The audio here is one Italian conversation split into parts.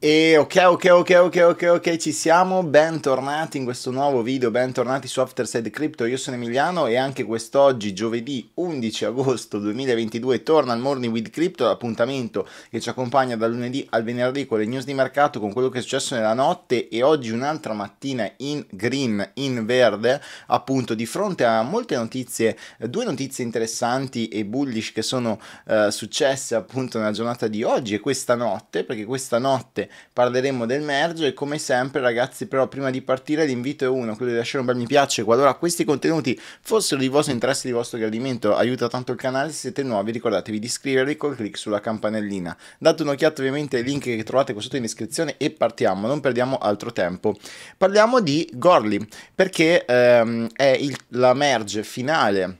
E ok, ok, ok, ok, ok, ok, ci siamo, bentornati in questo nuovo video, bentornati su Afterside Crypto, io sono Emiliano e anche quest'oggi, giovedì 11 agosto 2022, torna il Morning with Crypto, l'appuntamento che ci accompagna dal lunedì al venerdì con le news di mercato, con quello che è successo nella notte e oggi un'altra mattina in green, in verde, appunto di fronte a molte notizie, due notizie interessanti e bullish che sono eh, successe appunto nella giornata di oggi e questa notte, perché questa notte parleremo del merge e come sempre ragazzi però prima di partire l'invito è uno, quello di lasciare un bel mi piace qualora questi contenuti fossero di vostro interesse di vostro gradimento, aiuta tanto il canale, se siete nuovi ricordatevi di iscrivervi col clic sulla campanellina. Date un'occhiata ovviamente ai link che trovate qua sotto in descrizione e partiamo, non perdiamo altro tempo. Parliamo di Gorli perché ehm, è il, la merge finale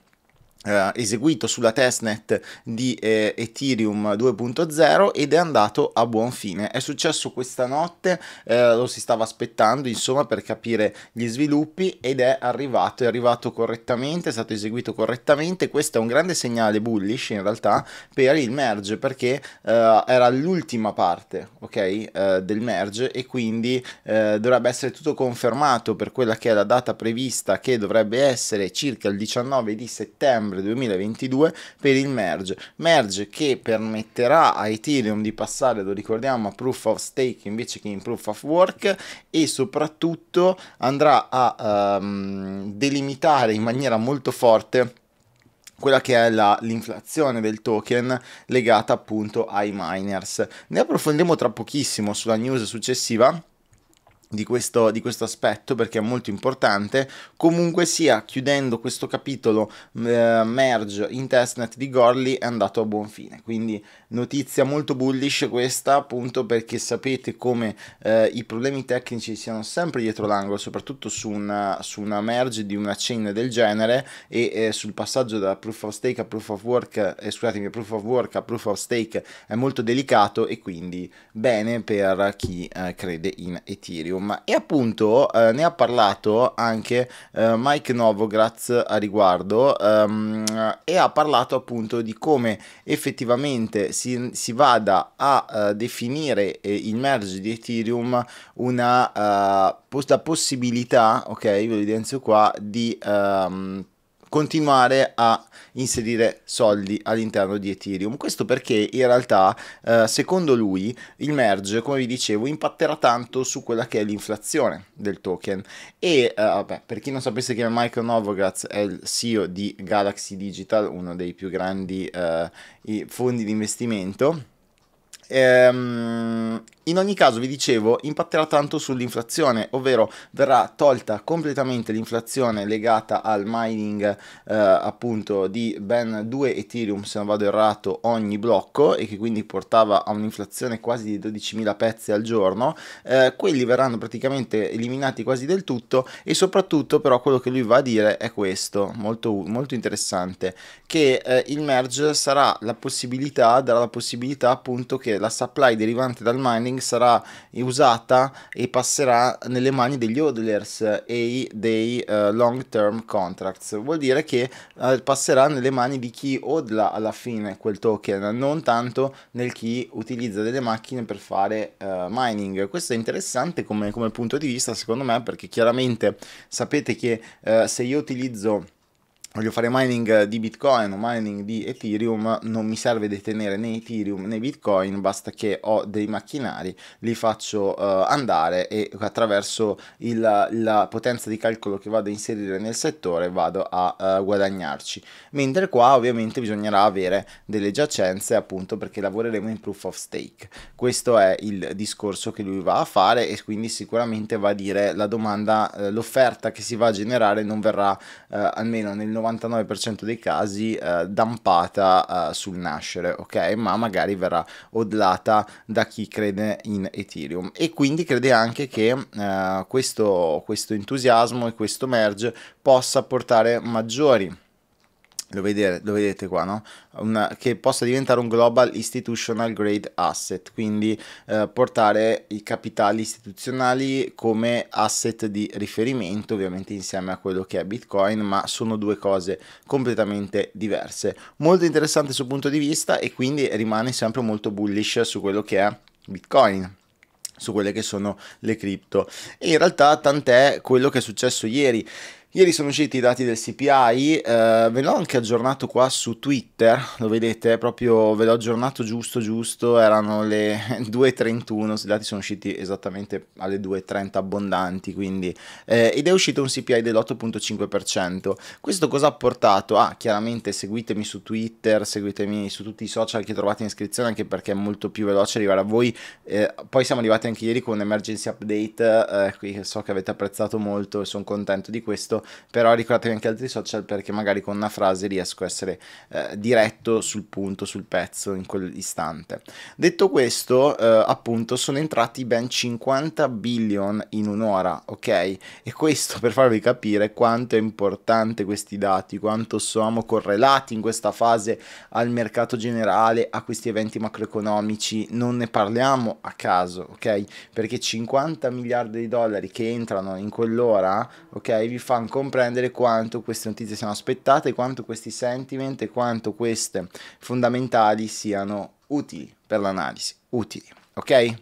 eh, eseguito sulla testnet di eh, Ethereum 2.0 ed è andato a buon fine. È successo questa notte, eh, lo si stava aspettando insomma per capire gli sviluppi ed è arrivato, è arrivato correttamente, è stato eseguito correttamente. Questo è un grande segnale bullish in realtà per il merge perché eh, era l'ultima parte ok eh, del merge e quindi eh, dovrebbe essere tutto confermato per quella che è la data prevista che dovrebbe essere circa il 19 di settembre dicembre 2022 per il merge, merge che permetterà a Ethereum di passare, lo ricordiamo, a proof of stake invece che in proof of work e soprattutto andrà a um, delimitare in maniera molto forte quella che è l'inflazione del token legata appunto ai miners. Ne approfondiamo tra pochissimo sulla news successiva di questo, di questo, aspetto perché è molto importante. Comunque sia, chiudendo questo capitolo eh, merge in testnet di Gorli è andato a buon fine. Quindi notizia molto bullish questa, appunto perché sapete come eh, i problemi tecnici siano sempre dietro l'angolo, soprattutto su una, su una, merge di una chain del genere e eh, sul passaggio da proof of stake a proof of work, eh, scusatemi, proof of work a proof of stake è molto delicato e quindi bene per chi eh, crede in Ethereum. Ethereum e appunto eh, ne ha parlato anche eh, Mike Novogratz a riguardo ehm, e ha parlato appunto di come effettivamente si, si vada a uh, definire eh, il merge di Ethereum una uh, eh, pos- possibilità, ok, io evidenzio qua, di... Um, continuare a inserire soldi all'interno di Ethereum. Questo perché in realtà, eh, secondo lui, il merge, come vi dicevo, impatterà tanto su quella che è l'inflazione del token. E eh, vabbè, per chi non sapesse che Michael Novogratz è il CEO di Galaxy Digital, uno dei più grandi eh, fondi di investimento Ehm, in ogni caso, vi dicevo, impatterà tanto sull'inflazione, ovvero verrà tolta completamente l'inflazione legata al mining eh, appunto di ben 2 Ethereum, se non vado errato, ogni blocco e che quindi portava a un'inflazione quasi di 12.000 pezzi al giorno. Eh, quelli verranno praticamente eliminati quasi del tutto e soprattutto però quello che lui va a dire è questo, molto, molto interessante, che eh, il merge sarà la possibilità, darà la possibilità appunto che la supply derivante dal mining sarà usata e passerà nelle mani degli hodlers e dei uh, eh, long term contracts. Vuol dire che uh, passerà nelle mani di chi hodla alla fine quel token, non tanto nel chi utilizza delle macchine per fare uh, mining. Questo è interessante come, come, punto di vista secondo me perché chiaramente sapete che se io utilizzo voglio fare mining di Bitcoin o mining di Ethereum, non mi serve detenere né Ethereum né Bitcoin, basta che ho dei macchinari, li faccio uh, andare e attraverso il, la potenza di calcolo che vado a inserire nel settore vado a uh, guadagnarci. Mentre qua ovviamente bisognerà avere delle giacenze appunto perché lavoreremo in proof of stake. Questo è il discorso che lui va a fare e quindi sicuramente va a dire la domanda, uh, l'offerta che si va a generare non verrà almeno nel 99% dei casi eh, dampata eh, sul nascere, ok? Ma magari verrà odlata da chi crede in Ethereum e quindi crede anche che eh, questo, questo entusiasmo e questo merge possa portare maggiori lo, vedere, lo, vedete qua, no? Una, che possa diventare un global institutional grade asset, quindi eh, portare i capitali istituzionali come asset di riferimento, ovviamente insieme a quello che è Bitcoin, ma sono due cose completamente diverse. Molto interessante sul punto di vista e quindi rimane sempre molto bullish su quello che è Bitcoin su quelle che sono le cripto e in realtà tant'è quello che è successo ieri Ieri sono usciti i dati del CPI, eh, ve l'ho anche aggiornato qua su Twitter, lo vedete, proprio ve l'ho aggiornato giusto giusto, erano le 2.31, i dati sono usciti esattamente alle 2.30 abbondanti, quindi, eh, ed è uscito un CPI dell'8.5%. Questo cosa ha portato? Ah, chiaramente seguitemi su Twitter, seguitemi su tutti i social che trovate in iscrizione, anche perché è molto più veloce arrivare a voi. Eh, poi siamo arrivati anche ieri con un emergency update, eh, qui so che avete apprezzato molto e sono contento di questo però ricordatevi anche altri social perché magari con una frase riesco a essere eh, diretto sul punto, sul pezzo in quell'istante. Detto questo, eh, appunto, sono entrati ben 50 billion in un'ora, ok? E questo per farvi capire quanto è importante questi dati, quanto siamo correlati in questa fase al mercato generale, a questi eventi macroeconomici, non ne parliamo a caso, ok? Perché 50 miliardi di dollari che entrano in quell'ora, ok, vi fanno comprendere quanto queste notizie siano aspettate, quanto questi sentiment e quanto queste fondamentali siano utili per l'analisi. Utili, ok?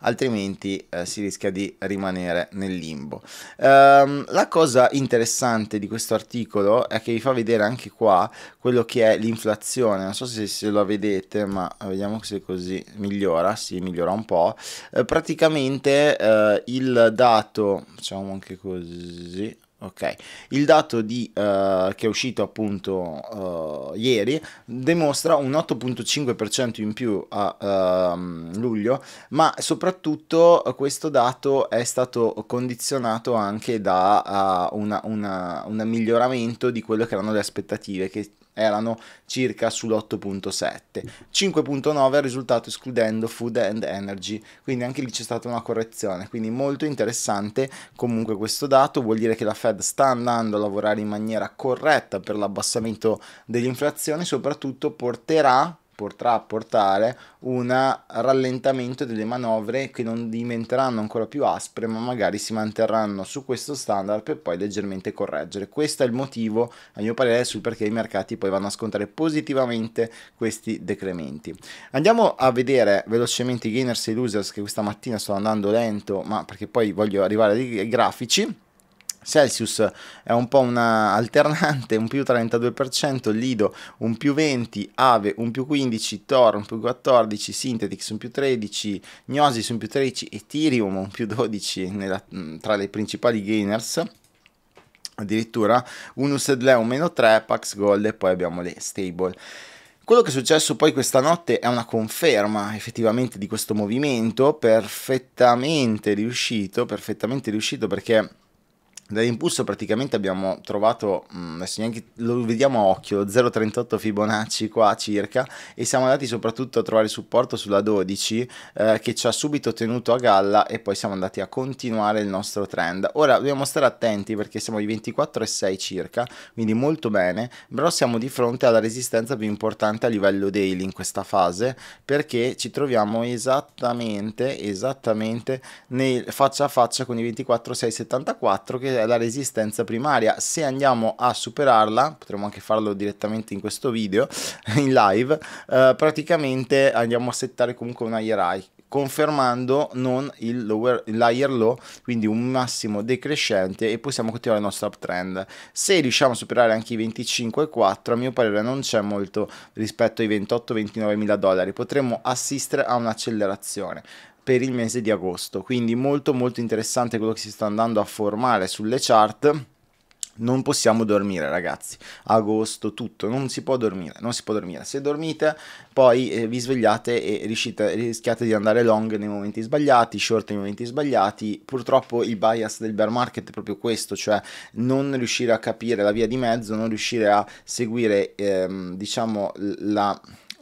altrimenti eh, si rischia di rimanere nel limbo. Um, la cosa interessante di questo articolo è che vi fa vedere anche qua quello che è l'inflazione, non so se, se la vedete, ma vediamo se così migliora, si sì, migliora un po'. Eh, praticamente eh, il dato, facciamo anche così, Ok, il dato di, uh, che è uscito appunto uh, ieri dimostra un 8.5% in più a uh, luglio, ma soprattutto questo dato è stato condizionato anche da un miglioramento di quello che erano le aspettative che erano circa sull'8.7 5.9 è il risultato escludendo food and energy quindi anche lì c'è stata una correzione quindi molto interessante comunque questo dato vuol dire che la Fed Fed sta andando a lavorare in maniera corretta per l'abbassamento dell'inflazione, soprattutto porterà potrà portare un rallentamento delle manovre che non diventeranno ancora più aspre ma magari si manterranno su questo standard per poi leggermente correggere. Questo è il motivo a mio parere sul perché i mercati poi vanno a scontare positivamente questi decrementi. Andiamo a vedere velocemente i gainers e i losers che questa mattina sto andando lento ma perché poi voglio arrivare ai grafici. Celsius è un po' una alternante, un più 32%, Lido un più 20, Ave un più 15, Tor un più 14, Synthetix un più 13, Gnosis un più 13, Ethereum un più 12 nella, mm, tra le principali gainers addirittura Unus Edle un meno 3, Pax Gold e poi abbiamo le stable. Quello che è successo poi questa notte è una conferma effettivamente di questo movimento perfettamente riuscito, perfettamente riuscito perché Dall'impulso praticamente abbiamo trovato, mm, adesso neanche lo vediamo a occhio, 0,38 Fibonacci qua circa e siamo andati soprattutto a trovare supporto sulla 12 eh, che ci ha subito tenuto a galla e poi siamo andati a continuare il nostro trend. Ora dobbiamo stare attenti perché siamo ai 24,6 circa, quindi molto bene, però siamo di fronte alla resistenza più importante a livello daily in questa fase perché ci troviamo esattamente, esattamente nel, faccia a faccia con i 24,674 che la resistenza primaria. Se andiamo a superarla, potremmo anche farlo direttamente in questo video, in live, eh, praticamente andiamo a settare comunque una IRI confermando non il lower, l'higher low, quindi un massimo decrescente e possiamo continuare il nostro uptrend. Se riusciamo a superare anche i 25,4, a mio parere non c'è molto rispetto ai 28-29 mila dollari, potremmo assistere a un'accelerazione per il mese di agosto. Quindi molto molto interessante quello che si sta andando a formare sulle chart. Non possiamo dormire ragazzi, agosto tutto, non si può dormire, non si può dormire. Se dormite poi eh, vi svegliate e riuscite, rischiate di andare long nei momenti sbagliati, short nei momenti sbagliati. Purtroppo il bias del bear market è proprio questo, cioè non riuscire a capire la via di mezzo, non riuscire a seguire ehm, diciamo la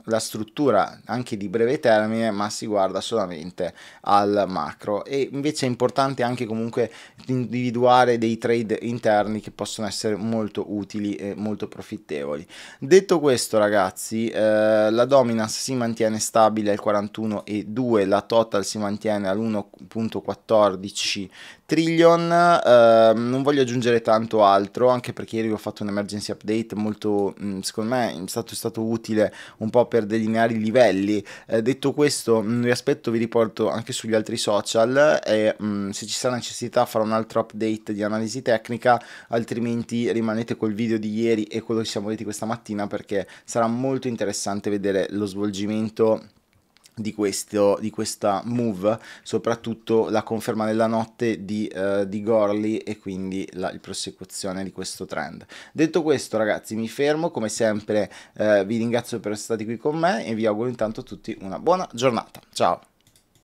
la struttura anche di breve termine, ma si guarda solamente al macro. E invece è importante anche comunque individuare dei trade interni che possono essere molto utili e molto profittevoli. Detto questo, ragazzi, eh, la dominance si mantiene stabile al 41,2, la total si mantiene all'1.14 Trillion, ehm, non voglio aggiungere tanto altro, anche perché ieri ho fatto un emergency update molto, mh, secondo me, è stato, è stato, utile un po' per delineare i livelli. Eh, detto questo, mh, vi aspetto, vi riporto anche sugli altri social e mh, se ci sarà necessità farò un altro update di analisi tecnica, altrimenti rimanete col video di ieri e quello che siamo detti questa mattina perché sarà molto interessante vedere lo svolgimento di, questo, di questa move, soprattutto la conferma della notte di, uh, di Gorley e quindi la prosecuzione di questo trend. Detto questo ragazzi mi fermo, come sempre uh, vi ringrazio per essere stati qui con me e vi auguro intanto a tutti una buona giornata. Ciao!